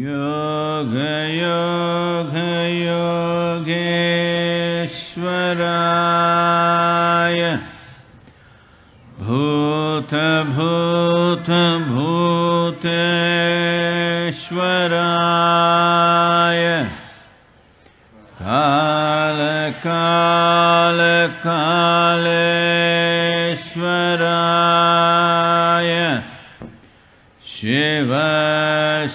योगयोगयोगे स्वराय भूत भूत भूत राय काल काल कालरा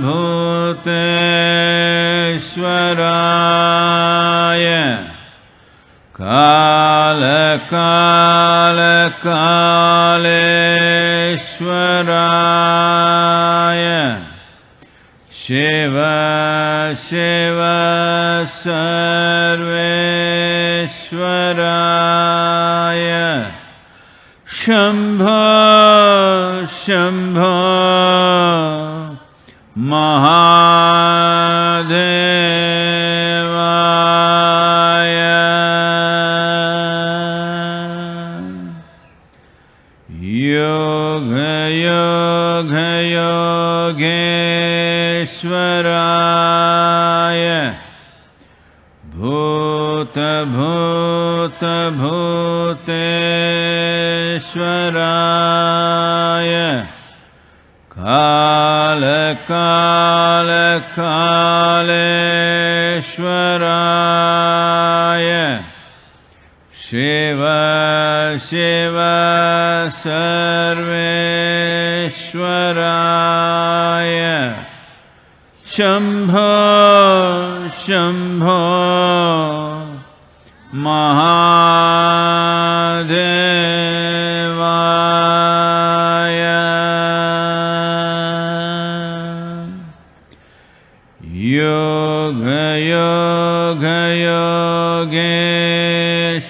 भूते श्वराय कालकालकालेश्वराय शेव शेवर्वेश्वराय शम्भ शम्भ महा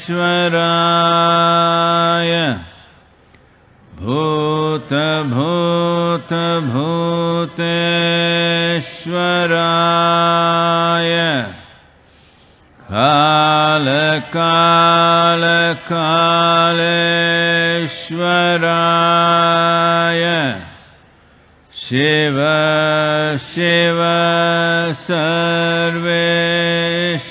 श्वराय भूतभूतभूतेश्वराय भूत भूतश्वराय शिव शिव सर्वेश्व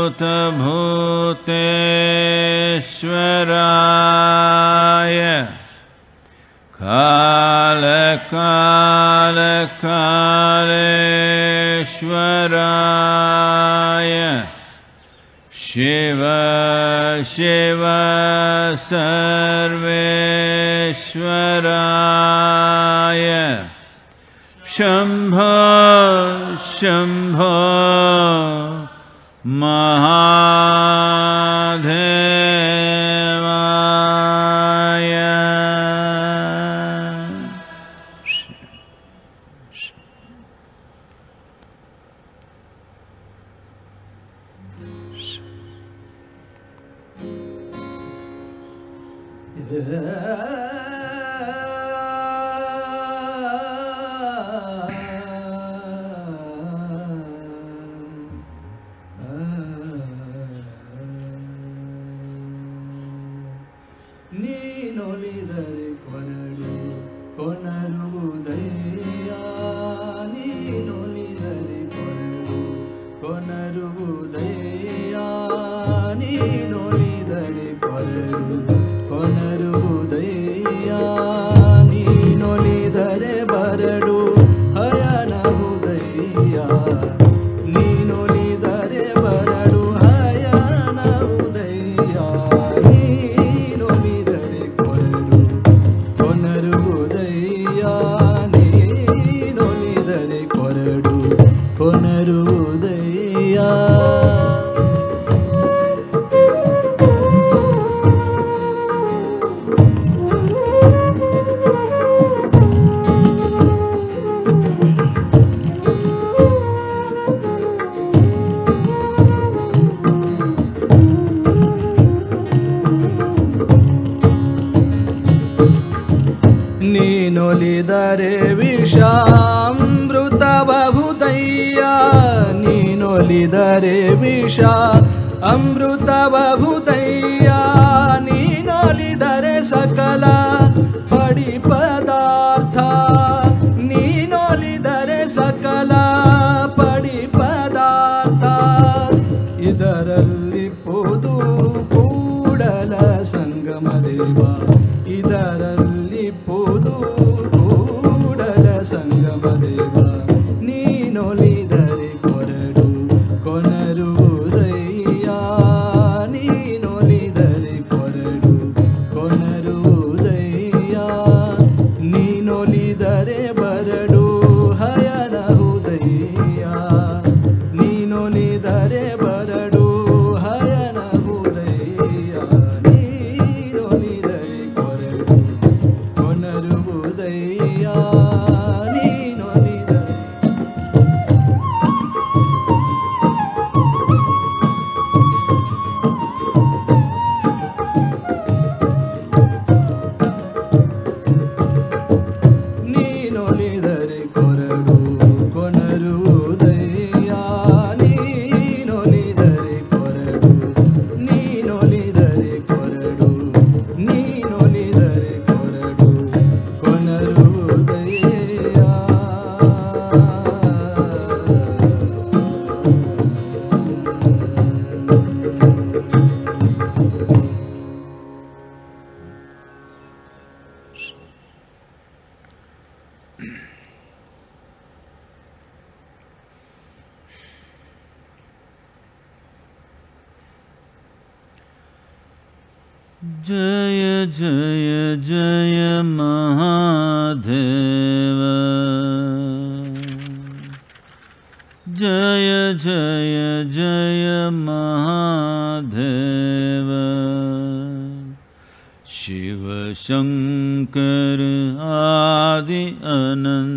भूतेश्वराय कालकालकालराय शिव शिव सर्वेश्वराय शम्भ शम्भ महा या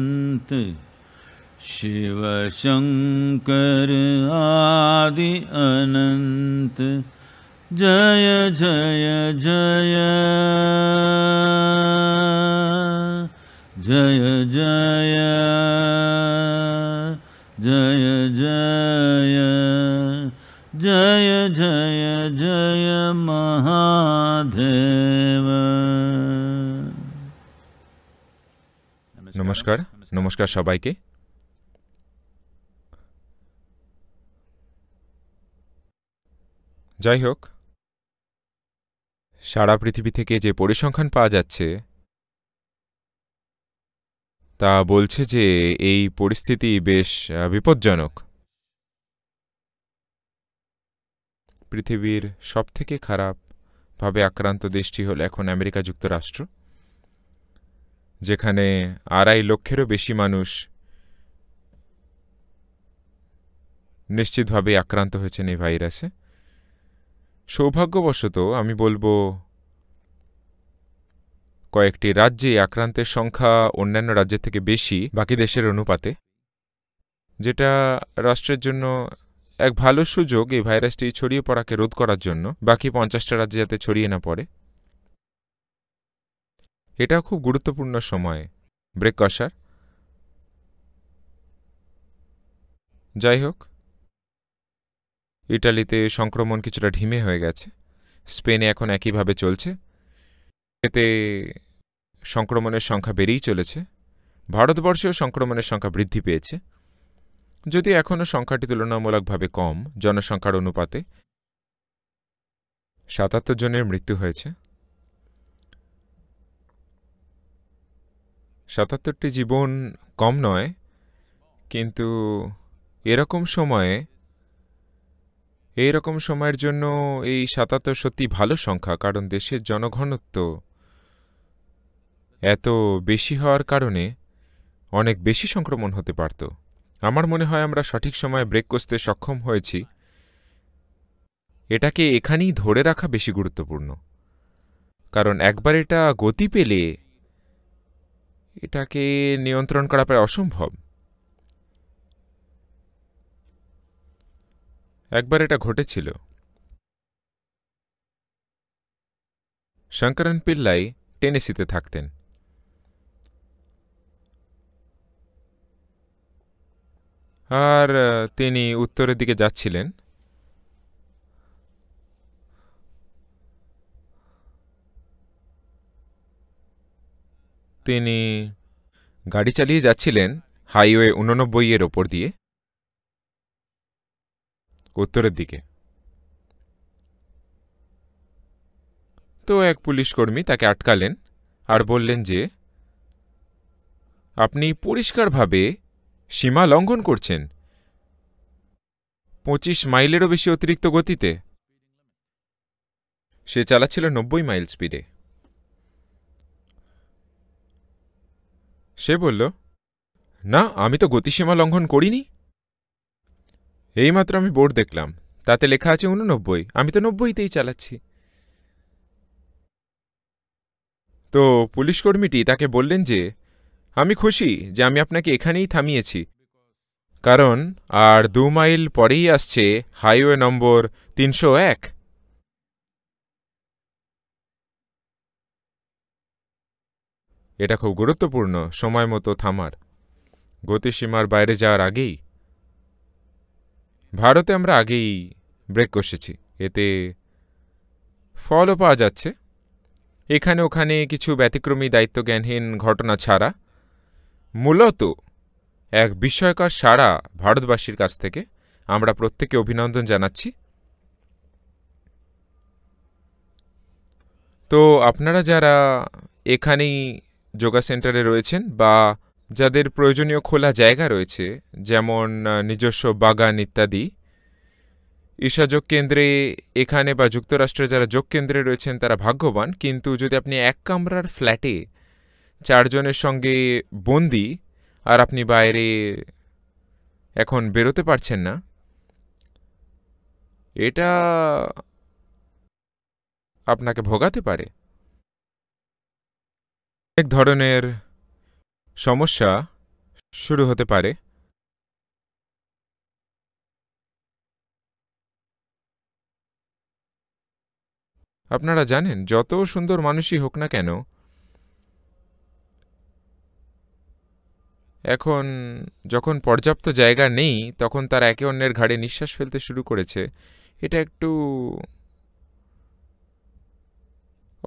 अनंत शिव शंकर आदि अनंत जय जय जय जय जय जय जय जय जय जय महादेव नमस्कार নমস্কার সবাইকে যাই হোক সারা পৃথিবী থেকে যে পরিসংখ্যান পাওয়া যাচ্ছে তা বলছে যে এই পরিস্থিতি বেশ বিপজ্জনক পৃথিবীর সবথেকে খারাপভাবে আক্রান্ত দেশটি হল এখন আমেরিকা যুক্তরাষ্ট্র যেখানে আড়াই লক্ষেরও বেশি মানুষ নিশ্চিতভাবে আক্রান্ত হয়েছেন এই ভাইরাসে সৌভাগ্যবশত আমি বলবো কয়েকটি রাজ্যে আক্রান্তের সংখ্যা অন্যান্য রাজ্যের থেকে বেশি বাকি দেশের অনুপাতে যেটা রাষ্ট্রের জন্য এক ভালো সুযোগ এই ভাইরাসটি ছড়িয়ে পড়াকে রোধ করার জন্য বাকি পঞ্চাশটা রাজ্যে যাতে ছড়িয়ে না পড়ে এটাও খুব গুরুত্বপূর্ণ সময় ব্রেক কষার যাই হোক ইটালিতে সংক্রমণ কিছুটা ঢিমে হয়ে গেছে স্পেনে এখন একইভাবে চলছে এতে সংক্রমণের সংখ্যা বেড়েই চলেছে ভারতবর্ষেও সংক্রমণের সংখ্যা বৃদ্ধি পেয়েছে যদি এখনও সংখ্যাটি তুলনামূলকভাবে কম জনসংখ্যার অনুপাতে সাতাত্তর জনের মৃত্যু হয়েছে সাতাত্তরটি জীবন কম নয় কিন্তু এরকম সময়ে এই রকম সময়ের জন্য এই সাতাত্তর সত্যি ভালো সংখ্যা কারণ দেশের জনঘনত্ব এত বেশি হওয়ার কারণে অনেক বেশি সংক্রমণ হতে পারত আমার মনে হয় আমরা সঠিক সময়ে ব্রেক করতে সক্ষম হয়েছি এটাকে এখানেই ধরে রাখা বেশি গুরুত্বপূর্ণ কারণ একবার এটা গতি পেলে এটাকে নিয়ন্ত্রণ করা প্রায় অসম্ভব একবার এটা ঘটেছিল শঙ্করন পিল্লাই টেনেসিতে থাকতেন আর তিনি উত্তরের দিকে যাচ্ছিলেন তিনি গাড়ি চালিয়ে যাচ্ছিলেন হাইওয়ে উননব্বই এর ওপর দিয়ে উত্তরের দিকে তো এক পুলিশ কর্মী তাকে আটকালেন আর বললেন যে আপনি পরিষ্কারভাবে সীমা লঙ্ঘন করছেন পঁচিশ মাইলেরও বেশি অতিরিক্ত গতিতে সে চালাচ্ছিল নব্বই মাইল স্পিডে সে বলল না আমি তো গতিসীমা লঙ্ঘন করিনি এইমাত্র আমি বোর্ড দেখলাম তাতে লেখা আছে উননব্বই আমি তো নব্বইতেই চালাচ্ছি তো পুলিশকর্মীটি তাকে বললেন যে আমি খুশি যে আমি আপনাকে এখানেই থামিয়েছি কারণ আর দু মাইল পরেই আসছে হাইওয়ে নম্বর তিনশো এক এটা খুব গুরুত্বপূর্ণ সময় মতো থামার গতিসীমার বাইরে যাওয়ার আগেই ভারতে আমরা আগেই ব্রেক কষেছি এতে ফলও পাওয়া যাচ্ছে এখানে ওখানে কিছু ব্যতিক্রমী দায়িত্বজ্ঞানহীন ঘটনা ছাড়া মূলত এক বিস্ময়কর সারা ভারতবাসীর কাছ থেকে আমরা প্রত্যেকে অভিনন্দন জানাচ্ছি তো আপনারা যারা এখানেই যোগা সেন্টারে রয়েছেন বা যাদের প্রয়োজনীয় খোলা জায়গা রয়েছে যেমন নিজস্ব বাগান ইত্যাদি ঈশাযোগ কেন্দ্রে এখানে বা যুক্তরাষ্ট্রে যারা যোগ কেন্দ্রে রয়েছেন তারা ভাগ্যবান কিন্তু যদি আপনি এক কামরার ফ্ল্যাটে চারজনের সঙ্গে বন্দি আর আপনি বাইরে এখন বেরোতে পারছেন না এটা আপনাকে ভোগাতে পারে অনেক ধরনের সমস্যা শুরু হতে পারে আপনারা জানেন যত সুন্দর মানুষই হোক না কেন এখন যখন পর্যাপ্ত জায়গা নেই তখন তারা একে অন্যের ঘাড়ে নিঃশ্বাস ফেলতে শুরু করেছে এটা একটু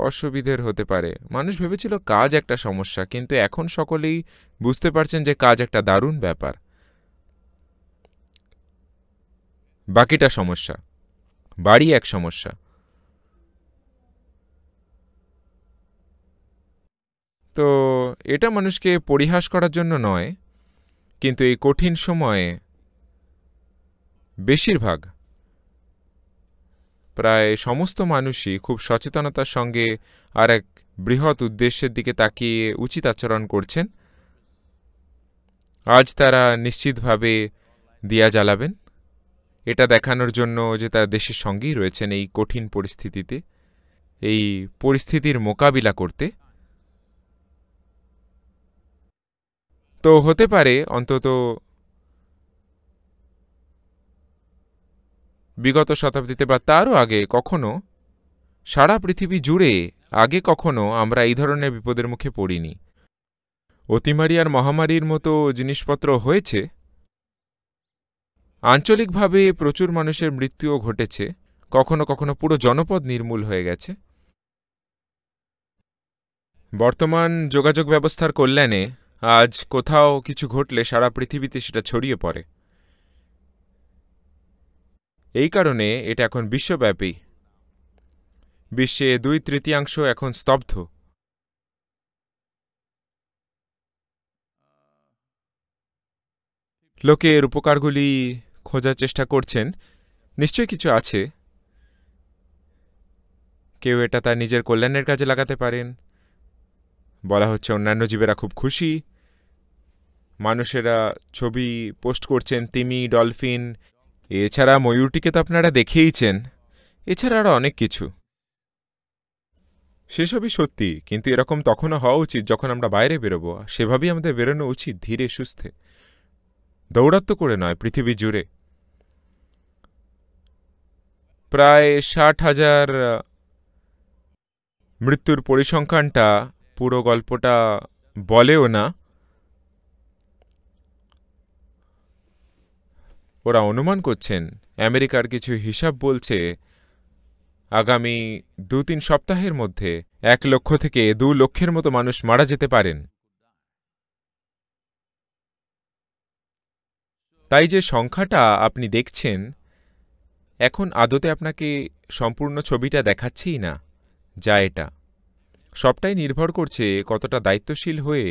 অসুবিধের হতে পারে মানুষ ভেবেছিল কাজ একটা সমস্যা কিন্তু এখন সকলেই বুঝতে পারছেন যে কাজ একটা দারুণ ব্যাপার বাকিটা সমস্যা বাড়ি এক সমস্যা তো এটা মানুষকে পরিহাস করার জন্য নয় কিন্তু এই কঠিন সময়ে বেশিরভাগ প্রায় সমস্ত মানুষই খুব সচেতনতার সঙ্গে আর এক বৃহৎ উদ্দেশ্যের দিকে তাকিয়ে উচিত আচরণ করছেন আজ তারা নিশ্চিতভাবে দিয়া জ্বালাবেন এটা দেখানোর জন্য যে তারা দেশের সঙ্গেই রয়েছেন এই কঠিন পরিস্থিতিতে এই পরিস্থিতির মোকাবিলা করতে তো হতে পারে অন্তত বিগত শতাব্দীতে বা তারও আগে কখনো সারা পৃথিবী জুড়ে আগে কখনো আমরা এই ধরনের বিপদের মুখে পড়িনি অতিমারি আর মহামারীর মতো জিনিসপত্র হয়েছে আঞ্চলিকভাবে প্রচুর মানুষের মৃত্যুও ঘটেছে কখনো কখনো পুরো জনপদ নির্মূল হয়ে গেছে বর্তমান যোগাযোগ ব্যবস্থার কল্যাণে আজ কোথাও কিছু ঘটলে সারা পৃথিবীতে সেটা ছড়িয়ে পড়ে এই কারণে এটা এখন বিশ্বব্যাপী বিশ্বে দুই তৃতীয়াংশ এখন স্তব্ধ লোকে এর উপকারগুলি খোঁজার চেষ্টা করছেন নিশ্চয় কিছু আছে কেউ এটা তার নিজের কল্যাণের কাজে লাগাতে পারেন বলা হচ্ছে অন্যান্য জীবেরা খুব খুশি মানুষেরা ছবি পোস্ট করছেন তিমি ডলফিন এছাড়া ময়ূরটিকে তো আপনারা দেখেইছেন এছাড়া আরও অনেক কিছু সেসবই সত্যি কিন্তু এরকম তখনও হওয়া উচিত যখন আমরা বাইরে বেরোবো সেভাবেই আমাদের বেরোনো উচিত ধীরে সুস্থে দৌড়াত্ম করে নয় পৃথিবী জুড়ে প্রায় ষাট হাজার মৃত্যুর পরিসংখ্যানটা পুরো গল্পটা বলেও না ওরা অনুমান করছেন আমেরিকার কিছু হিসাব বলছে আগামী দু তিন সপ্তাহের মধ্যে এক লক্ষ থেকে দু লক্ষের মতো মানুষ মারা যেতে পারেন তাই যে সংখ্যাটা আপনি দেখছেন এখন আদতে আপনাকে সম্পূর্ণ ছবিটা দেখাচ্ছেই না যা এটা সবটাই নির্ভর করছে কতটা দায়িত্বশীল হয়ে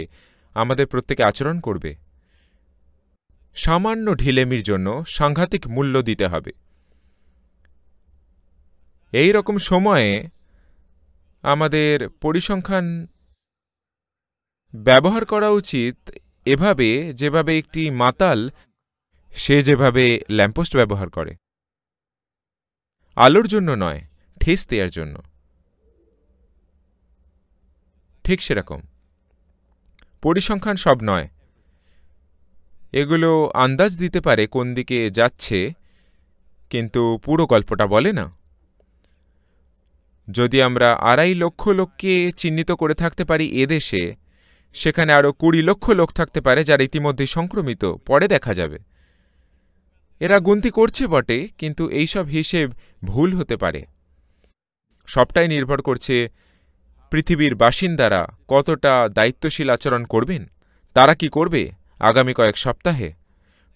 আমাদের প্রত্যেকে আচরণ করবে সামান্য ঢিলেমির জন্য সাংঘাতিক মূল্য দিতে হবে এই রকম সময়ে আমাদের পরিসংখ্যান ব্যবহার করা উচিত এভাবে যেভাবে একটি মাতাল সে যেভাবে ল্যাম্পোস্ট ব্যবহার করে আলোর জন্য নয় ঠেস দেওয়ার জন্য ঠিক সেরকম পরিসংখ্যান সব নয় এগুলো আন্দাজ দিতে পারে কোন দিকে যাচ্ছে কিন্তু পুরো গল্পটা বলে না যদি আমরা আড়াই লক্ষ লোককে চিহ্নিত করে থাকতে পারি এদেশে সেখানে আরও কুড়ি লক্ষ লোক থাকতে পারে যারা ইতিমধ্যে সংক্রমিত পরে দেখা যাবে এরা গুনতি করছে বটে কিন্তু এইসব হিসেব ভুল হতে পারে সবটাই নির্ভর করছে পৃথিবীর বাসিন্দারা কতটা দায়িত্বশীল আচরণ করবেন তারা কি করবে আগামী কয়েক সপ্তাহে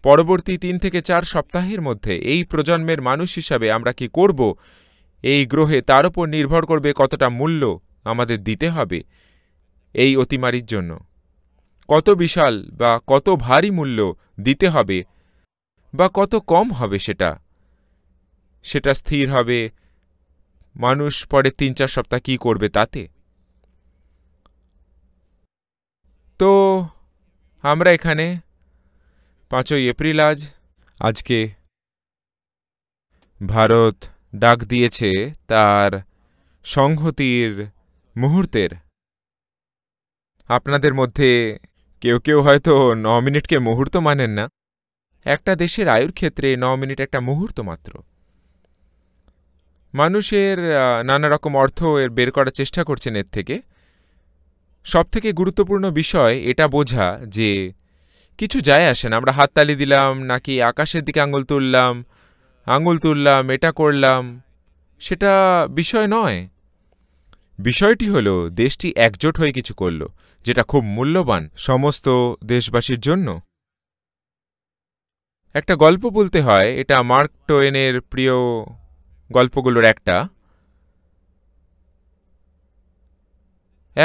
পরবর্তী তিন থেকে চার সপ্তাহের মধ্যে এই প্রজন্মের মানুষ হিসাবে আমরা কি করব এই গ্রহে তার উপর নির্ভর করবে কতটা মূল্য আমাদের দিতে হবে এই অতিমারির জন্য কত বিশাল বা কত ভারী মূল্য দিতে হবে বা কত কম হবে সেটা সেটা স্থির হবে মানুষ পরে তিন চার সপ্তাহ কি করবে তাতে তো আমরা এখানে পাঁচই এপ্রিল আজ আজকে ভারত ডাক দিয়েছে তার সংহতির মুহূর্তের আপনাদের মধ্যে কেউ কেউ হয়তো ন মিনিটকে মুহূর্ত মানেন না একটা দেশের আয়ুর ক্ষেত্রে ন মিনিট একটা মুহূর্ত মাত্র মানুষের নানা রকম অর্থ এর বের করার চেষ্টা করছেন এর থেকে সবথেকে গুরুত্বপূর্ণ বিষয় এটা বোঝা যে কিছু যায় আসে না আমরা হাততালি দিলাম নাকি আকাশের দিকে আঙুল তুললাম আঙুল তুললাম এটা করলাম সেটা বিষয় নয় বিষয়টি হল দেশটি একজোট হয়ে কিছু করল যেটা খুব মূল্যবান সমস্ত দেশবাসীর জন্য একটা গল্প বলতে হয় এটা মার্ক টোয়েনের প্রিয় গল্পগুলোর একটা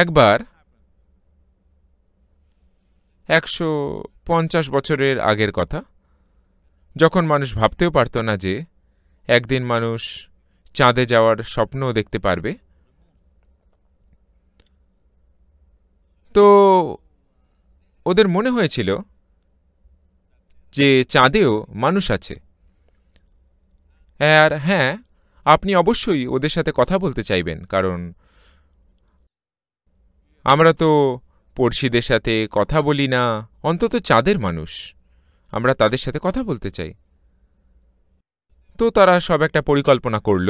একবার একশো পঞ্চাশ বছরের আগের কথা যখন মানুষ ভাবতেও পারত না যে একদিন মানুষ চাঁদে যাওয়ার স্বপ্নও দেখতে পারবে তো ওদের মনে হয়েছিল যে চাঁদেও মানুষ আছে আর হ্যাঁ আপনি অবশ্যই ওদের সাথে কথা বলতে চাইবেন কারণ আমরা তো পড়শিদের সাথে কথা বলি না অন্তত চাঁদের মানুষ আমরা তাদের সাথে কথা বলতে চাই তো তারা সব একটা পরিকল্পনা করল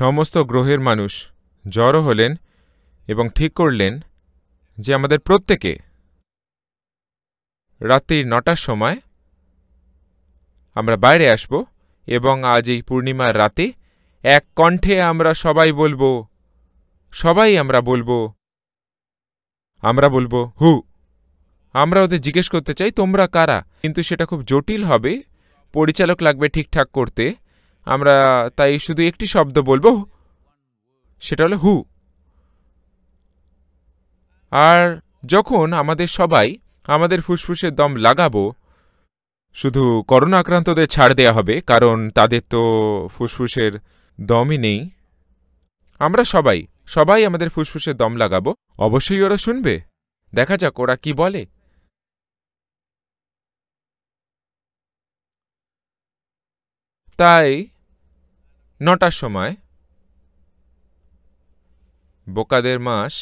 সমস্ত গ্রহের মানুষ জড়ো হলেন এবং ঠিক করলেন যে আমাদের প্রত্যেকে রাত্রির নটার সময় আমরা বাইরে আসব এবং আজ এই পূর্ণিমার রাতে এক কণ্ঠে আমরা সবাই বলবো সবাই আমরা বলবো আমরা বলবো হু আমরা ওদের জিজ্ঞেস করতে চাই তোমরা কারা কিন্তু সেটা খুব জটিল হবে পরিচালক লাগবে ঠিকঠাক করতে আমরা তাই শুধু একটি শব্দ বলবো সেটা হলো হু আর যখন আমাদের সবাই আমাদের ফুসফুসের দম লাগাবো শুধু করোনা আক্রান্তদের ছাড় দেয়া হবে কারণ তাদের তো ফুসফুসের দমই নেই আমরা সবাই সবাই আমাদের ফুসফুসে দম লাগাবো অবশ্যই ওরা শুনবে দেখা যাক ওরা কি বলে তাই নটার সময় বোকাদের মাস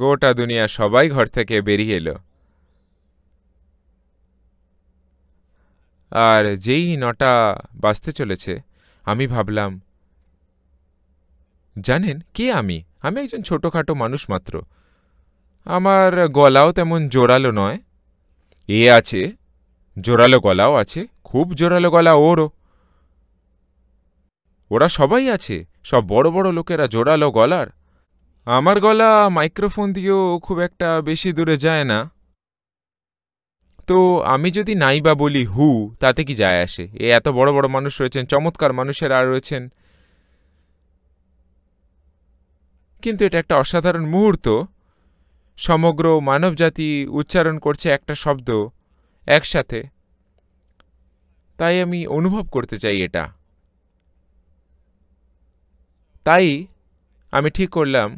গোটা দুনিয়া সবাই ঘর থেকে বেরিয়ে এলো আর যেই নটা বাজতে চলেছে আমি ভাবলাম জানেন কে আমি আমি একজন ছোটোখাটো মানুষ মাত্র আমার গলাও তেমন জোরালো নয় এ আছে জোরালো গলাও আছে খুব জোরালো গলা ওরও ওরা সবাই আছে সব বড় বড় লোকেরা জোরালো গলার আমার গলা মাইক্রোফোন দিয়েও খুব একটা বেশি দূরে যায় না তো আমি যদি নাই বা বলি হু তাতে কি যায় আসে এ এত বড় বড় মানুষ রয়েছেন চমৎকার মানুষের আর রয়েছেন কিন্তু এটা একটা অসাধারণ মুহূর্ত সমগ্র মানবজাতি উচ্চারণ করছে একটা শব্দ একসাথে তাই আমি অনুভব করতে চাই এটা তাই আমি ঠিক করলাম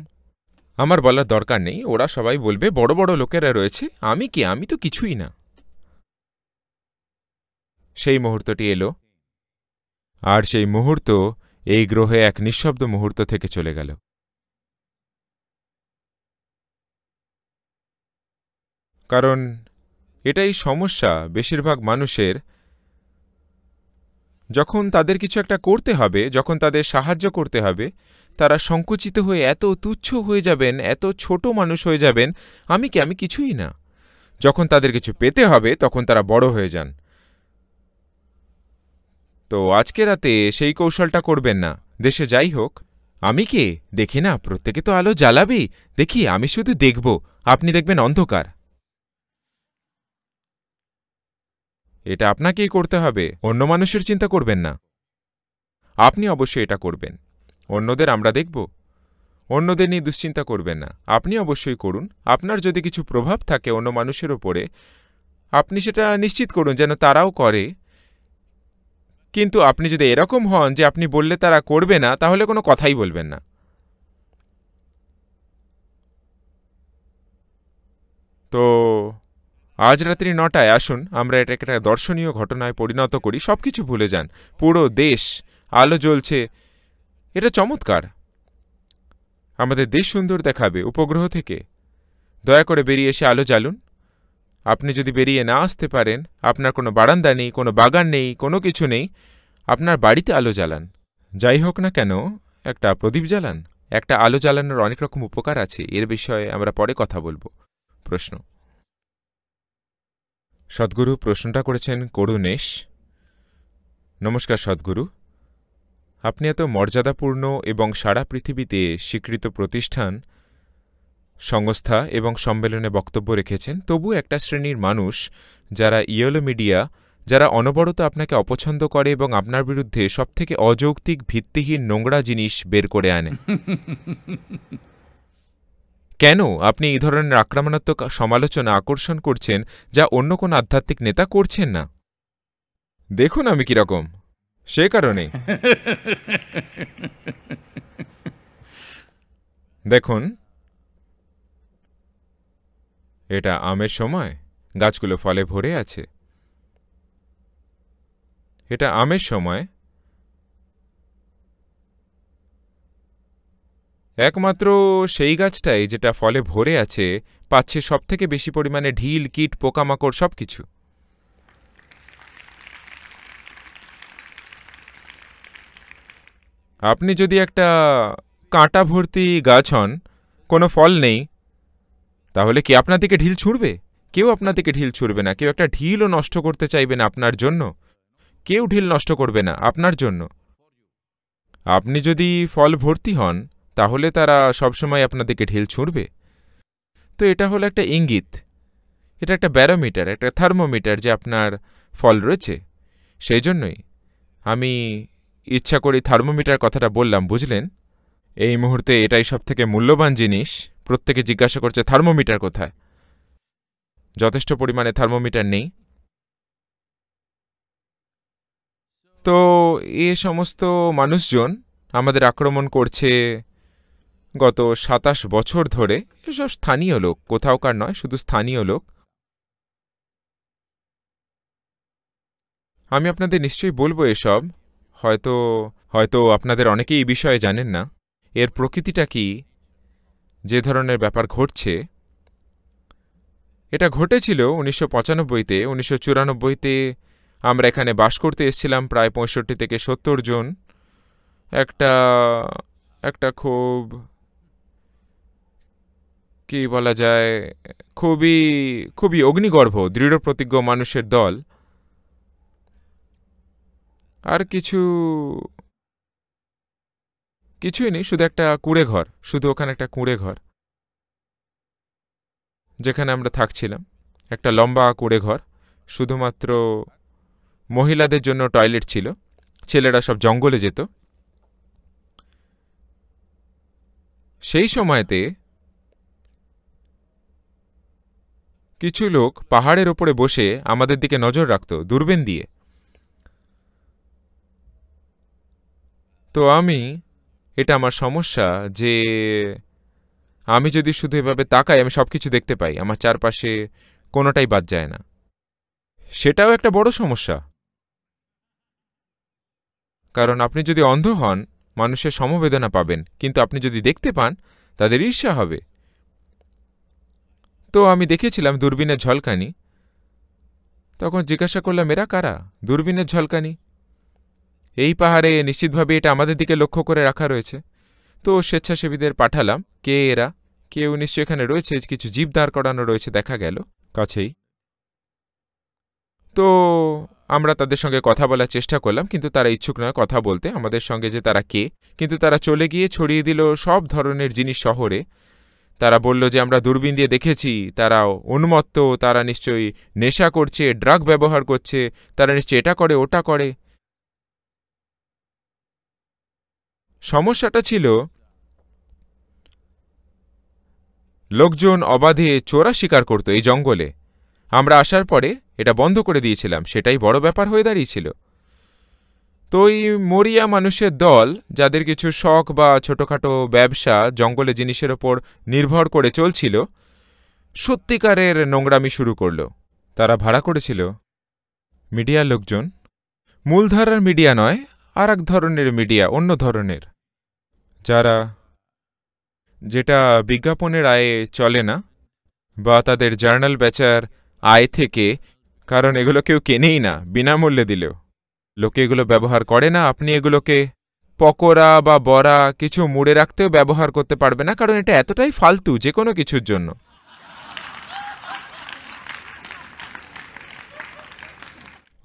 আমার বলার দরকার নেই ওরা সবাই বলবে বড় বড় লোকেরা রয়েছে আমি কি আমি তো কিছুই না সেই মুহূর্তটি এলো আর সেই মুহূর্ত এই গ্রহে এক নিঃশব্দ মুহূর্ত থেকে চলে গেল কারণ এটাই সমস্যা বেশিরভাগ মানুষের যখন তাদের কিছু একটা করতে হবে যখন তাদের সাহায্য করতে হবে তারা সংকুচিত হয়ে এত তুচ্ছ হয়ে যাবেন এত ছোট মানুষ হয়ে যাবেন আমি কি আমি কিছুই না যখন তাদের কিছু পেতে হবে তখন তারা বড় হয়ে যান তো আজকে রাতে সেই কৌশলটা করবেন না দেশে যাই হোক আমি কে দেখি না প্রত্যেকে তো আলো জ্বালাবেই দেখি আমি শুধু দেখব আপনি দেখবেন অন্ধকার এটা আপনাকেই করতে হবে অন্য মানুষের চিন্তা করবেন না আপনি অবশ্যই এটা করবেন অন্যদের আমরা দেখব অন্যদের নিয়ে দুশ্চিন্তা করবেন না আপনি অবশ্যই করুন আপনার যদি কিছু প্রভাব থাকে অন্য মানুষের ওপরে আপনি সেটা নিশ্চিত করুন যেন তারাও করে কিন্তু আপনি যদি এরকম হন যে আপনি বললে তারা করবে না তাহলে কোনো কথাই বলবেন না তো আজ রাত্রি নটায় আসুন আমরা এটাকে একটা দর্শনীয় ঘটনায় পরিণত করি সব কিছু ভুলে যান পুরো দেশ আলো জ্বলছে এটা চমৎকার আমাদের দেশ সুন্দর দেখাবে উপগ্রহ থেকে দয়া করে বেরিয়ে এসে আলো জ্বালুন আপনি যদি বেরিয়ে না আসতে পারেন আপনার কোনো বারান্দা নেই কোনো বাগান নেই কোনো কিছু নেই আপনার বাড়িতে আলো জ্বালান যাই হোক না কেন একটা প্রদীপ জ্বালান একটা আলো জ্বালানোর অনেক রকম উপকার আছে এর বিষয়ে আমরা পরে কথা বলবো প্রশ্ন সদ্গুরু প্রশ্নটা করেছেন করুণেশ নমস্কার সদ্গুরু আপনি এত মর্যাদাপূর্ণ এবং সারা পৃথিবীতে স্বীকৃত প্রতিষ্ঠান সংস্থা এবং সম্মেলনে বক্তব্য রেখেছেন তবু একটা শ্রেণীর মানুষ যারা ইয়েলো মিডিয়া যারা অনবরত আপনাকে অপছন্দ করে এবং আপনার বিরুদ্ধে সবথেকে অযৌক্তিক ভিত্তিহীন নোংরা জিনিস বের করে আনে কেন আপনি এই ধরনের আক্রমণাত্মক সমালোচনা আকর্ষণ করছেন যা অন্য কোন আধ্যাত্মিক নেতা করছেন না দেখুন আমি কীরকম সে কারণে দেখুন এটা আমের সময় গাছগুলো ফলে ভরে আছে এটা আমের সময় একমাত্র সেই গাছটাই যেটা ফলে ভরে আছে পাচ্ছে সবথেকে বেশি পরিমাণে ঢিল কীট পোকামাকড় সব কিছু আপনি যদি একটা কাঁটা ভর্তি গাছ হন কোনো ফল নেই তাহলে কি আপনার দিকে ঢিল ছুঁড়বে কেউ আপনার দিকে ঢিল ছুঁড়বে না কেউ একটা ঢিলও নষ্ট করতে চাইবে না আপনার জন্য কেউ ঢিল নষ্ট করবে না আপনার জন্য আপনি যদি ফল ভর্তি হন তাহলে তারা সবসময় দিকে ঢিল ছুঁড়বে তো এটা হলো একটা ইঙ্গিত এটা একটা ব্যারোমিটার একটা থার্মোমিটার যে আপনার ফল রয়েছে সেই জন্যই আমি ইচ্ছা করি থার্মোমিটার কথাটা বললাম বুঝলেন এই মুহূর্তে এটাই সবথেকে মূল্যবান জিনিস প্রত্যেকে জিজ্ঞাসা করছে থার্মোমিটার কোথায় যথেষ্ট পরিমাণে থার্মোমিটার নেই তো এ সমস্ত মানুষজন আমাদের আক্রমণ করছে গত সাতাশ বছর ধরে এসব স্থানীয় লোক কোথাওকার নয় শুধু স্থানীয় লোক আমি আপনাদের নিশ্চয়ই বলবো এসব হয়তো হয়তো আপনাদের অনেকেই এই বিষয়ে জানেন না এর প্রকৃতিটা কি যে ধরনের ব্যাপার ঘটছে এটা ঘটেছিল উনিশশো পঁচানব্বইতে উনিশশো চুরানব্বইতে আমরা এখানে বাস করতে এসেছিলাম প্রায় পঁয়ষট্টি থেকে সত্তর জন একটা একটা খুব কি বলা যায় খুবই খুবই অগ্নিগর্ভ দৃঢ় প্রতিজ্ঞ মানুষের দল আর কিছু কিছুই নেই শুধু একটা কুঁড়ে ঘর শুধু ওখানে একটা কুঁড়ে ঘর যেখানে আমরা থাকছিলাম একটা লম্বা কুঁড়ে ঘর শুধুমাত্র মহিলাদের জন্য টয়লেট ছিল ছেলেরা সব জঙ্গলে যেত সেই সময়তে কিছু লোক পাহাড়ের ওপরে বসে আমাদের দিকে নজর রাখত দূরবীন দিয়ে তো আমি এটা আমার সমস্যা যে আমি যদি শুধু এভাবে তাকাই আমি সব কিছু দেখতে পাই আমার চারপাশে কোনোটাই বাদ যায় না সেটাও একটা বড় সমস্যা কারণ আপনি যদি অন্ধ হন মানুষের সমবেদনা পাবেন কিন্তু আপনি যদি দেখতে পান তাদের ঈর্ষা হবে তো আমি দেখেছিলাম দূরবীনের ঝলকানি তখন জিজ্ঞাসা করলাম এরা কারা দূরবীনের ঝলকানি এই পাহাড়ে নিশ্চিতভাবে এটা আমাদের দিকে লক্ষ্য করে রাখা রয়েছে তো স্বেচ্ছাসেবীদের পাঠালাম কে এরা কেউ নিশ্চয় এখানে রয়েছে কিছু জীব দাঁড় করানো রয়েছে দেখা গেল কাছেই তো আমরা তাদের সঙ্গে কথা বলার চেষ্টা করলাম কিন্তু তারা ইচ্ছুক নয় কথা বলতে আমাদের সঙ্গে যে তারা কে কিন্তু তারা চলে গিয়ে ছড়িয়ে দিল সব ধরনের জিনিস শহরে তারা বলল যে আমরা দূরবীন দিয়ে দেখেছি তারা উন্মত্ত তারা নিশ্চয়ই নেশা করছে ড্রাগ ব্যবহার করছে তারা নিশ্চয়ই এটা করে ওটা করে সমস্যাটা ছিল লোকজন অবাধে চোরা শিকার করত এই জঙ্গলে আমরা আসার পরে এটা বন্ধ করে দিয়েছিলাম সেটাই বড় ব্যাপার হয়ে দাঁড়িয়েছিল তো এই মরিয়া মানুষের দল যাদের কিছু শখ বা ছোটোখাটো ব্যবসা জঙ্গলে জিনিসের ওপর নির্ভর করে চলছিল সত্যিকারের নোংরামি শুরু করল তারা ভাড়া করেছিল মিডিয়ার লোকজন মূলধারার মিডিয়া নয় আর এক ধরনের মিডিয়া অন্য ধরনের যারা যেটা বিজ্ঞাপনের আয়ে চলে না বা তাদের জার্নাল বেচার আয় থেকে কারণ এগুলো কেউ কেনেই না বিনামূল্যে দিলেও লোকে এগুলো ব্যবহার করে না আপনি এগুলোকে পকোড়া বা বড়া কিছু মুড়ে রাখতেও ব্যবহার করতে পারবে না কারণ এটা এতটাই ফালতু যে কোনো কিছুর জন্য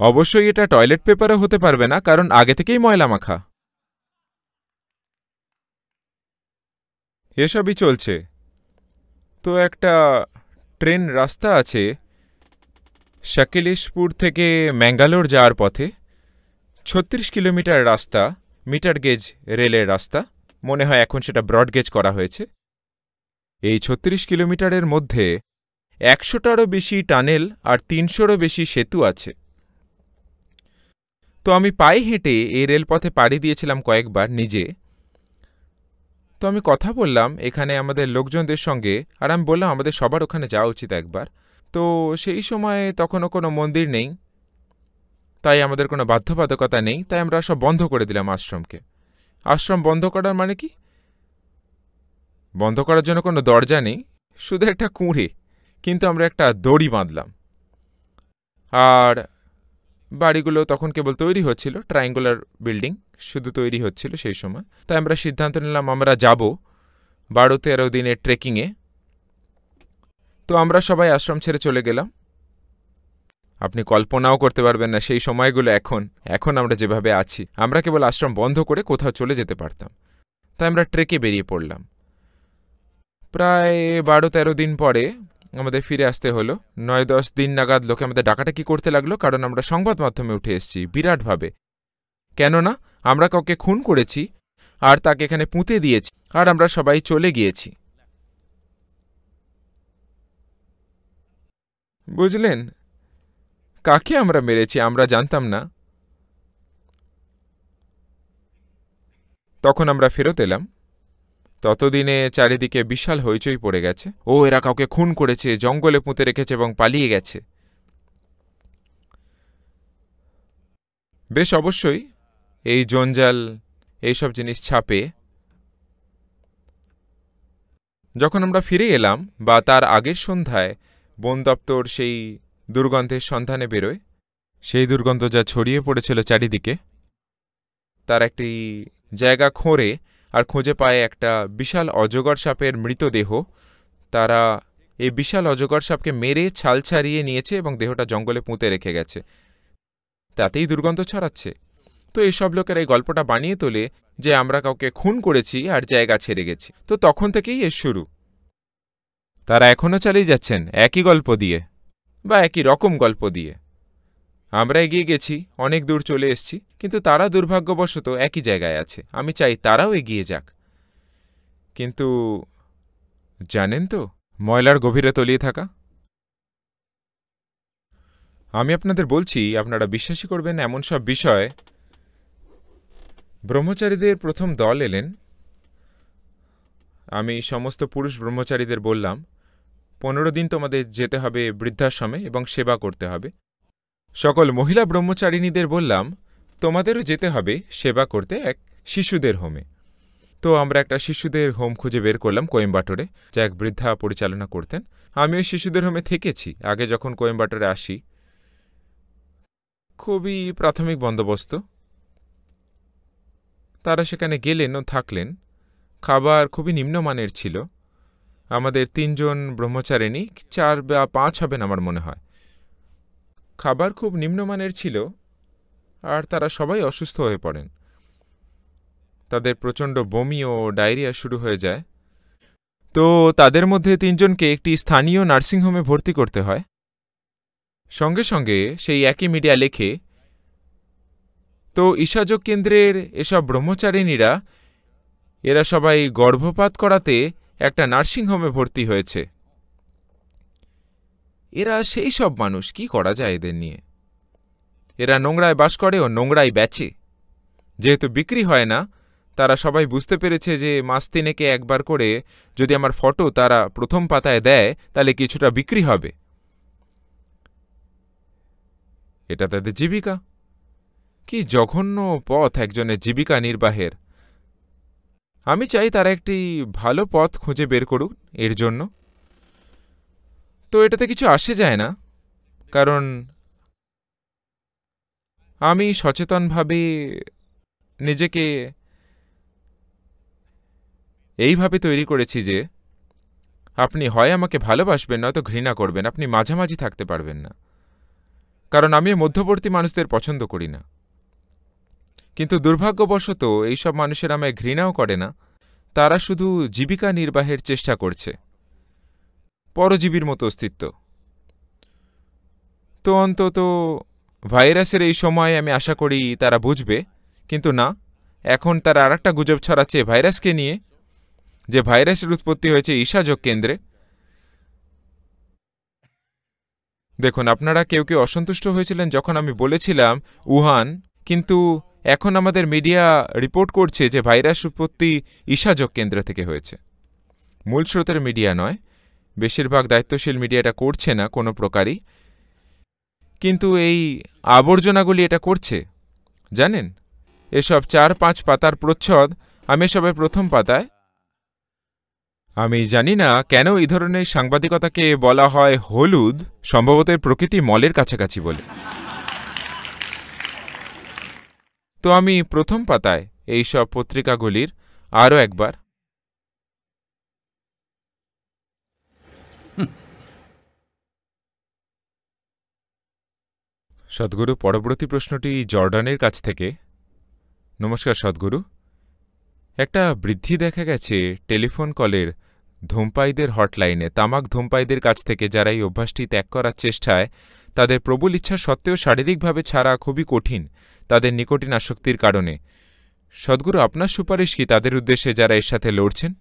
অবশ্যই এটা টয়লেট পেপারও হতে পারবে না কারণ আগে থেকেই ময়লা মাখা এসবই চলছে তো একটা ট্রেন রাস্তা আছে শাকিলেশপুর থেকে ম্যাঙ্গালোর যাওয়ার পথে ছত্রিশ কিলোমিটার রাস্তা মিটার গেজ রেলের রাস্তা মনে হয় এখন সেটা ব্রডগেজ করা হয়েছে এই ছত্রিশ কিলোমিটারের মধ্যে একশোটারও বেশি টানেল আর তিনশোরও বেশি সেতু আছে তো আমি পায়ে হেঁটে এই রেলপথে পাড়ি দিয়েছিলাম কয়েকবার নিজে তো আমি কথা বললাম এখানে আমাদের লোকজনদের সঙ্গে আর আমি বললাম আমাদের সবার ওখানে যাওয়া উচিত একবার তো সেই সময়ে তখনও কোনো মন্দির নেই তাই আমাদের কোনো বাধ্যবাধকতা নেই তাই আমরা সব বন্ধ করে দিলাম আশ্রমকে আশ্রম বন্ধ করার মানে কি বন্ধ করার জন্য কোনো দরজা নেই শুধু একটা কুঁড়ে কিন্তু আমরা একটা দড়ি বাঁধলাম আর বাড়িগুলো তখন কেবল তৈরি হচ্ছিল ট্রায়াঙ্গুলার বিল্ডিং শুধু তৈরি হচ্ছিল সেই সময় তাই আমরা সিদ্ধান্ত নিলাম আমরা যাব বারো তেরো দিনের ট্রেকিংয়ে তো আমরা সবাই আশ্রম ছেড়ে চলে গেলাম আপনি কল্পনাও করতে পারবেন না সেই সময়গুলো এখন এখন আমরা যেভাবে আছি আমরা কেবল আশ্রম বন্ধ করে কোথাও চলে যেতে পারতাম তাই আমরা ট্রেকে বেরিয়ে পড়লাম প্রায় বারো তেরো দিন পরে আমাদের ফিরে আসতে হলো নয় দশ দিন নাগাদ লোকে আমাদের ডাকাটা কি করতে লাগলো কারণ আমরা সংবাদ মাধ্যমে উঠে এসেছি বিরাটভাবে কেননা আমরা কাউকে খুন করেছি আর তাকে এখানে পুঁতে দিয়েছি আর আমরা সবাই চলে গিয়েছি বুঝলেন কাকে আমরা মেরেছি আমরা জানতাম না তখন আমরা ফেরত এলাম ততদিনে চারিদিকে বিশাল হইচই পড়ে গেছে ও এরা কাউকে খুন করেছে জঙ্গলে পুঁতে রেখেছে এবং পালিয়ে গেছে বেশ অবশ্যই এই জঞ্জাল এইসব জিনিস ছাপে যখন আমরা ফিরে এলাম বা তার আগের সন্ধ্যায় বন দপ্তর সেই দুর্গন্ধের সন্ধানে বেরোয় সেই দুর্গন্ধ যা ছড়িয়ে পড়েছিল চারিদিকে তার একটি জায়গা খোঁড়ে আর খুঁজে পায় একটা বিশাল অজগর সাপের মৃতদেহ তারা এই বিশাল অজগর সাপকে মেরে ছাল ছাড়িয়ে নিয়েছে এবং দেহটা জঙ্গলে পুঁতে রেখে গেছে তাতেই দুর্গন্ধ ছড়াচ্ছে তো এইসব লোকের এই গল্পটা বানিয়ে তোলে যে আমরা কাউকে খুন করেছি আর জায়গা ছেড়ে গেছি তো তখন থেকেই এর শুরু তারা এখনও চালিয়ে যাচ্ছেন একই গল্প দিয়ে বা একই রকম গল্প দিয়ে আমরা এগিয়ে গেছি অনেক দূর চলে এসছি কিন্তু তারা দুর্ভাগ্যবশত একই জায়গায় আছে আমি চাই তারাও এগিয়ে যাক কিন্তু জানেন তো ময়লার গভীরে তলিয়ে থাকা আমি আপনাদের বলছি আপনারা বিশ্বাসই করবেন এমন সব বিষয় ব্রহ্মচারীদের প্রথম দল এলেন আমি সমস্ত পুরুষ ব্রহ্মচারীদের বললাম পনেরো দিন তোমাদের যেতে হবে বৃদ্ধাশ্রমে এবং সেবা করতে হবে সকল মহিলা ব্রহ্মচারিণীদের বললাম তোমাদেরও যেতে হবে সেবা করতে এক শিশুদের হোমে তো আমরা একটা শিশুদের হোম খুঁজে বের করলাম কোয়েম্বাটোরে যা এক বৃদ্ধা পরিচালনা করতেন আমি ওই শিশুদের হোমে থেকেছি আগে যখন কোয়েম্বাটোরে আসি খুবই প্রাথমিক বন্দোবস্ত তারা সেখানে গেলেন ও থাকলেন খাবার খুবই নিম্নমানের ছিল আমাদের তিনজন ব্রহ্মচারিণী চার বা পাঁচ হবেন আমার মনে হয় খাবার খুব নিম্নমানের ছিল আর তারা সবাই অসুস্থ হয়ে পড়েন তাদের প্রচণ্ড বমি ও ডায়রিয়া শুরু হয়ে যায় তো তাদের মধ্যে তিনজনকে একটি স্থানীয় নার্সিংহোমে ভর্তি করতে হয় সঙ্গে সঙ্গে সেই একই মিডিয়া লেখে তো ঈশাযোগ কেন্দ্রের এসব ব্রহ্মচারিণীরা এরা সবাই গর্ভপাত করাতে একটা নার্সিংহোমে ভর্তি হয়েছে এরা সেই সব মানুষ কি করা যায় এদের নিয়ে এরা নোংরায় বাস করে ও নোংরায় বেচে যেহেতু বিক্রি হয় না তারা সবাই বুঝতে পেরেছে যে মাস তিনেকে একবার করে যদি আমার ফটো তারা প্রথম পাতায় দেয় তাহলে কিছুটা বিক্রি হবে এটা তাদের জীবিকা কি জঘন্য পথ একজনের জীবিকা নির্বাহের আমি চাই তারা একটি ভালো পথ খুঁজে বের করুক এর জন্য তো এটাতে কিছু আসে যায় না কারণ আমি সচেতনভাবে নিজেকে এইভাবে তৈরি করেছি যে আপনি হয় আমাকে ভালোবাসবেন নয়তো ঘৃণা করবেন আপনি মাঝামাঝি থাকতে পারবেন না কারণ আমি মধ্যবর্তী মানুষদের পছন্দ করি না কিন্তু দুর্ভাগ্যবশত এইসব মানুষের আমায় ঘৃণাও করে না তারা শুধু জীবিকা নির্বাহের চেষ্টা করছে পরজীবীর মতো অস্তিত্ব তো অন্তত ভাইরাসের এই সময় আমি আশা করি তারা বুঝবে কিন্তু না এখন তারা আর একটা গুজব ছড়াচ্ছে ভাইরাসকে নিয়ে যে ভাইরাসের উৎপত্তি হয়েছে ঈশাযোগ কেন্দ্রে দেখুন আপনারা কেউ কেউ অসন্তুষ্ট হয়েছিলেন যখন আমি বলেছিলাম উহান কিন্তু এখন আমাদের মিডিয়া রিপোর্ট করছে যে ভাইরাস উৎপত্তি ঈশাযোগ কেন্দ্র থেকে হয়েছে মূল স্রোতের মিডিয়া নয় বেশিরভাগ দায়িত্বশীল মিডিয়াটা করছে না কোনো প্রকারই কিন্তু এই আবর্জনাগুলি এটা করছে জানেন এসব চার পাঁচ পাতার প্রচ্ছদ আমি এসবে প্রথম পাতায় আমি জানি না কেন এই ধরনের সাংবাদিকতাকে বলা হয় হলুদ সম্ভবত প্রকৃতি মলের কাছাকাছি বলে তো আমি প্রথম পাতায় এই সব পত্রিকাগুলির আরও একবার সদ্গুরু পরবর্তী প্রশ্নটি জর্ডানের কাছ থেকে নমস্কার সদ্গুরু একটা বৃদ্ধি দেখা গেছে টেলিফোন কলের ধূমপাইদের হটলাইনে তামাক ধূমপাইদের কাছ থেকে যারা এই অভ্যাসটি ত্যাগ করার চেষ্টায় তাদের প্রবল ইচ্ছা সত্ত্বেও শারীরিকভাবে ছাড়া খুবই কঠিন তাদের নিকোটিন আসক্তির কারণে সদ্গুরু আপনার সুপারিশ কি তাদের উদ্দেশ্যে যারা এর সাথে লড়ছেন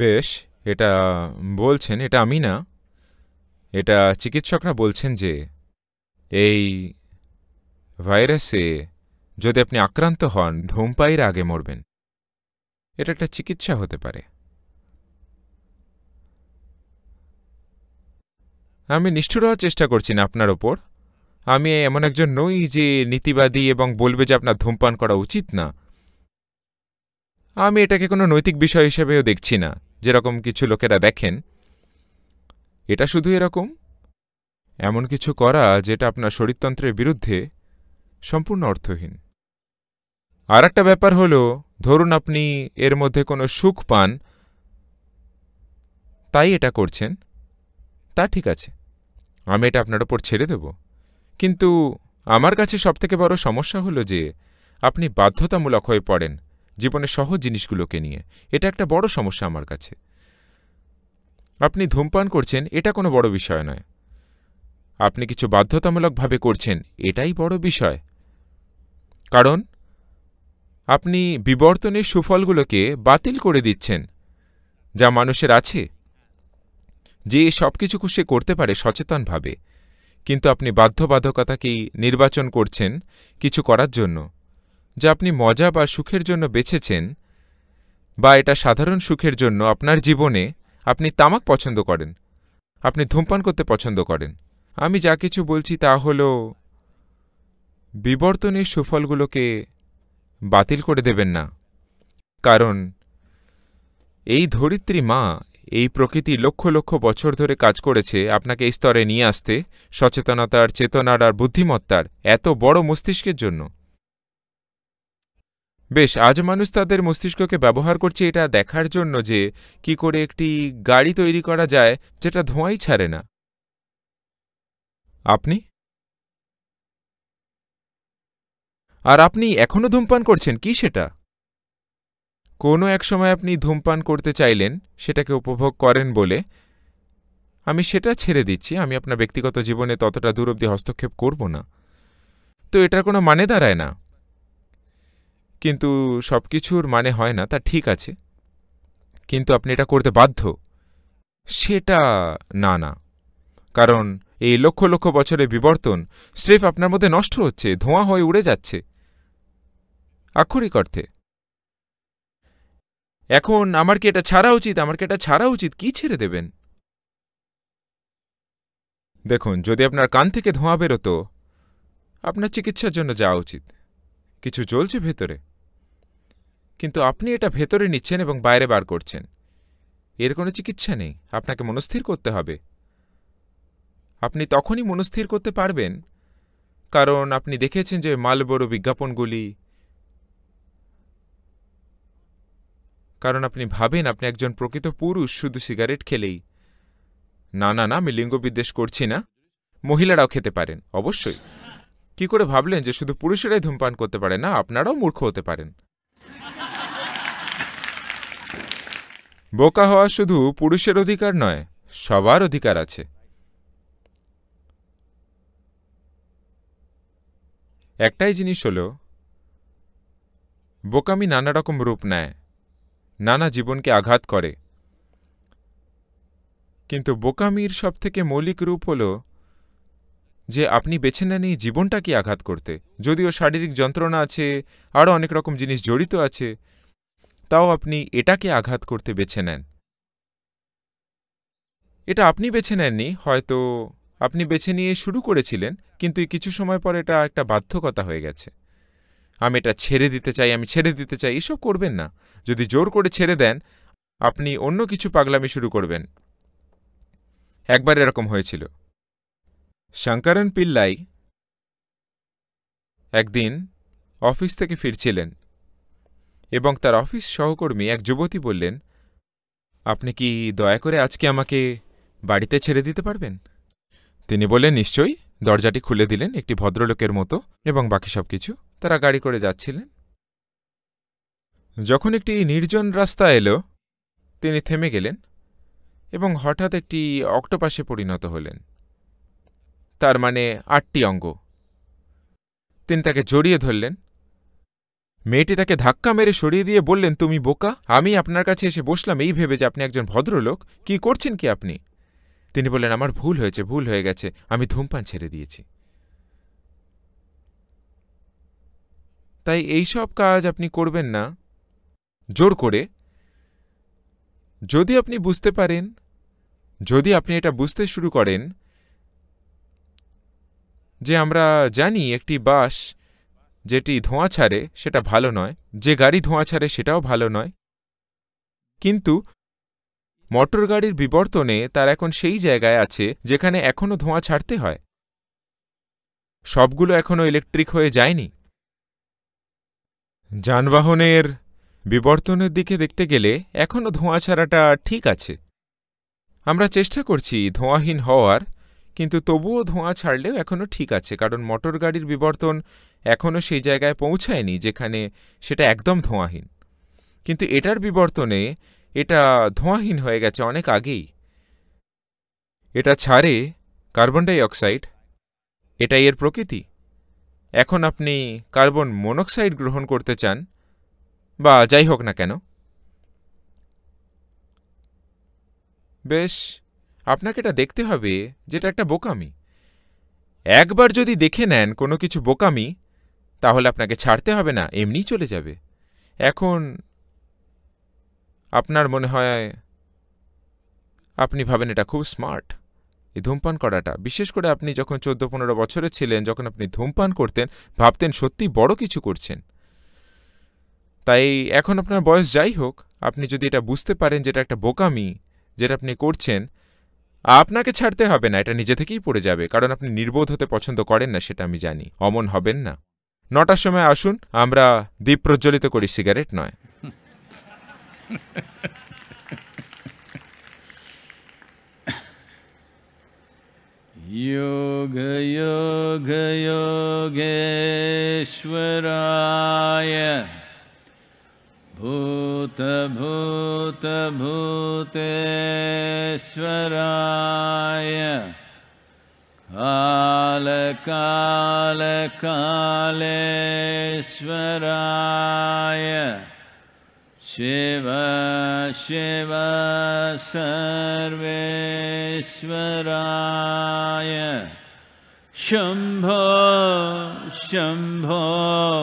বেশ এটা বলছেন এটা আমি না এটা চিকিৎসকরা বলছেন যে এই ভাইরাসে যদি আপনি আক্রান্ত হন ধূমপাইয়ের আগে মরবেন এটা একটা চিকিৎসা হতে পারে আমি নিষ্ঠুর হওয়ার চেষ্টা করছি না আপনার ওপর আমি এমন একজন নই যে নীতিবাদী এবং বলবে যে আপনার ধূমপান করা উচিত না আমি এটাকে কোনো নৈতিক বিষয় হিসেবেও দেখছি না যেরকম কিছু লোকেরা দেখেন এটা শুধু এরকম এমন কিছু করা যেটা আপনার শরীরতন্ত্রের বিরুদ্ধে সম্পূর্ণ অর্থহীন আর একটা ব্যাপার হল ধরুন আপনি এর মধ্যে কোনো সুখ পান তাই এটা করছেন তা ঠিক আছে আমি এটা আপনার ওপর ছেড়ে দেবো কিন্তু আমার কাছে সবথেকে বড় সমস্যা হলো যে আপনি বাধ্যতামূলক হয়ে পড়েন জীবনের সহজ জিনিসগুলোকে নিয়ে এটা একটা বড় সমস্যা আমার কাছে আপনি ধূমপান করছেন এটা কোনো বড় বিষয় নয় আপনি কিছু বাধ্যতামূলকভাবে করছেন এটাই বড় বিষয় কারণ আপনি বিবর্তনের সুফলগুলোকে বাতিল করে দিচ্ছেন যা মানুষের আছে যে সব কিছু খুশি করতে পারে সচেতনভাবে কিন্তু আপনি বাধ্যবাধকতাকেই নির্বাচন করছেন কিছু করার জন্য যা আপনি মজা বা সুখের জন্য বেছেছেন বা এটা সাধারণ সুখের জন্য আপনার জীবনে আপনি তামাক পছন্দ করেন আপনি ধূমপান করতে পছন্দ করেন আমি যা কিছু বলছি তা হল বিবর্তনের সুফলগুলোকে বাতিল করে দেবেন না কারণ এই ধরিত্রী মা এই প্রকৃতি লক্ষ লক্ষ বছর ধরে কাজ করেছে আপনাকে এই স্তরে নিয়ে আসতে সচেতনতার চেতনার আর বুদ্ধিমত্তার এত বড় মস্তিষ্কের জন্য বেশ আজ মানুষ তাদের মস্তিষ্ককে ব্যবহার করছে এটা দেখার জন্য যে কি করে একটি গাড়ি তৈরি করা যায় যেটা ধোঁয়াই ছাড়ে না আপনি আর আপনি এখনও ধূমপান করছেন কি সেটা কোনো এক সময় আপনি ধূমপান করতে চাইলেন সেটাকে উপভোগ করেন বলে আমি সেটা ছেড়ে দিচ্ছি আমি আপনার ব্যক্তিগত জীবনে ততটা দূর অবধি হস্তক্ষেপ করব না তো এটার কোনো মানে দাঁড়ায় না কিন্তু সব কিছুর মানে হয় না তা ঠিক আছে কিন্তু আপনি এটা করতে বাধ্য সেটা না না কারণ এই লক্ষ লক্ষ বছরের বিবর্তন স্রেফ আপনার মধ্যে নষ্ট হচ্ছে ধোঁয়া হয়ে উড়ে যাচ্ছে আক্ষরিক অর্থে এখন আমার কি এটা ছাড়া উচিত আমার কি এটা ছাড়া উচিত কি ছেড়ে দেবেন দেখুন যদি আপনার কান থেকে ধোঁয়া বেরোতো আপনার চিকিৎসার জন্য যাওয়া উচিত কিছু চলছে ভেতরে কিন্তু আপনি এটা ভেতরে নিচ্ছেন এবং বাইরে বার করছেন এর কোনো চিকিৎসা নেই আপনাকে মনস্থির করতে হবে আপনি তখনই মনস্থির করতে পারবেন কারণ আপনি দেখেছেন যে মালবড় বিজ্ঞাপনগুলি কারণ আপনি ভাবেন আপনি একজন প্রকৃত পুরুষ শুধু সিগারেট খেলেই না না না আমি লিঙ্গবিদ্বেষ করছি না মহিলারাও খেতে পারেন অবশ্যই কি করে ভাবলেন যে শুধু পুরুষেরাই ধূমপান করতে পারে না আপনারাও মূর্খ হতে পারেন বোকা হওয়া শুধু পুরুষের অধিকার নয় সবার অধিকার আছে একটাই জিনিস হল বোকামি নানা রকম রূপ নেয় নানা জীবনকে আঘাত করে কিন্তু বোকামির সবথেকে মৌলিক রূপ হল যে আপনি বেছে নেন এই জীবনটাকে আঘাত করতে যদিও শারীরিক যন্ত্রণা আছে আরও অনেক রকম জিনিস জড়িত আছে তাও আপনি এটাকে আঘাত করতে বেছে নেন এটা আপনি বেছে নেননি হয়তো আপনি বেছে নিয়ে শুরু করেছিলেন কিন্তু কিছু সময় পর এটা একটা বাধ্যকতা হয়ে গেছে আমি এটা ছেড়ে দিতে চাই আমি ছেড়ে দিতে চাই এসব করবেন না যদি জোর করে ছেড়ে দেন আপনি অন্য কিছু পাগলামি শুরু করবেন একবার এরকম হয়েছিল শঙ্করন পিল্লাই একদিন অফিস থেকে ফিরছিলেন এবং তার অফিস সহকর্মী এক যুবতী বললেন আপনি কি দয়া করে আজকে আমাকে বাড়িতে ছেড়ে দিতে পারবেন তিনি বললেন নিশ্চয়ই দরজাটি খুলে দিলেন একটি ভদ্রলোকের মতো এবং বাকি সব কিছু তারা গাড়ি করে যাচ্ছিলেন যখন একটি নির্জন রাস্তা এলো তিনি থেমে গেলেন এবং হঠাৎ একটি অক্টোপাসে পরিণত হলেন তার মানে আটটি অঙ্গ তিনি তাকে জড়িয়ে ধরলেন মেয়েটি তাকে ধাক্কা মেরে সরিয়ে দিয়ে বললেন তুমি বোকা আমি আপনার কাছে এসে বসলাম এই ভেবে যে আপনি একজন ভদ্রলোক কি করছেন কি আপনি তিনি বললেন আমার ভুল হয়েছে ভুল হয়ে গেছে আমি ধূমপান ছেড়ে দিয়েছি তাই এইসব কাজ আপনি করবেন না জোর করে যদি আপনি বুঝতে পারেন যদি আপনি এটা বুঝতে শুরু করেন যে আমরা জানি একটি বাস যেটি ধোঁয়া ছাড়ে সেটা ভালো নয় যে গাড়ি ধোঁয়া ছাড়ে সেটাও ভালো নয় কিন্তু মোটর গাড়ির বিবর্তনে তার এখন সেই জায়গায় আছে যেখানে এখনও ধোঁয়া ছাড়তে হয় সবগুলো এখনও ইলেকট্রিক হয়ে যায়নি যানবাহনের বিবর্তনের দিকে দেখতে গেলে এখনও ধোঁয়া ছাড়াটা ঠিক আছে আমরা চেষ্টা করছি ধোঁয়াহীন হওয়ার কিন্তু তবুও ধোঁয়া ছাড়লেও এখনও ঠিক আছে কারণ মোটর গাড়ির বিবর্তন এখনও সেই জায়গায় পৌঁছায়নি যেখানে সেটা একদম ধোঁয়াহীন কিন্তু এটার বিবর্তনে এটা ধোঁয়াহীন হয়ে গেছে অনেক আগেই এটা ছাড়ে কার্বন ডাই অক্সাইড এটাই এর প্রকৃতি এখন আপনি কার্বন মনোক্সাইড গ্রহণ করতে চান বা যাই হোক না কেন বেশ আপনাকে এটা দেখতে হবে যেটা একটা বোকামি একবার যদি দেখে নেন কোনো কিছু বোকামি তাহলে আপনাকে ছাড়তে হবে না এমনি চলে যাবে এখন আপনার মনে হয় আপনি ভাবেন এটা খুব স্মার্ট এই ধূমপান করাটা বিশেষ করে আপনি যখন চোদ্দ পনেরো বছরের ছিলেন যখন আপনি ধূমপান করতেন ভাবতেন সত্যি বড় কিছু করছেন তাই এখন আপনার বয়স যাই হোক আপনি যদি এটা বুঝতে পারেন যেটা একটা বোকামি যেটা আপনি করছেন আপনাকে ছাড়তে হবে না এটা নিজে থেকেই পড়ে যাবে কারণ আপনি নির্বোধ হতে পছন্দ করেন না সেটা আমি জানি অমন হবেন না নটার সময় আসুন আমরা দ্বীপ প্রজ্বলিত করি সিগারেট নয় योगयोगयोगेश्वराय भूतभूतभूतेश्वराय भूत भूतश्वराय कालकालकालराय सर्वे श्वराशराय शम्भो शम्भो